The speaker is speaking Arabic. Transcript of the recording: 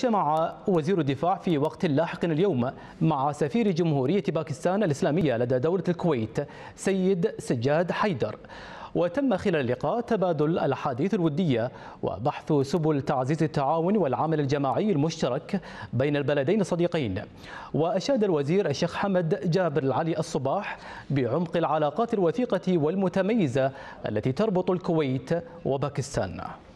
اجتمع وزير الدفاع في وقت لاحق اليوم مع سفير جمهورية باكستان الإسلامية لدى دولة الكويت سيد سجاد حيدر وتم خلال اللقاء تبادل الأحاديث الودية وبحث سبل تعزيز التعاون والعمل الجماعي المشترك بين البلدين الصديقين وأشاد الوزير الشيخ حمد جابر العلي الصباح بعمق العلاقات الوثيقة والمتميزة التي تربط الكويت وباكستان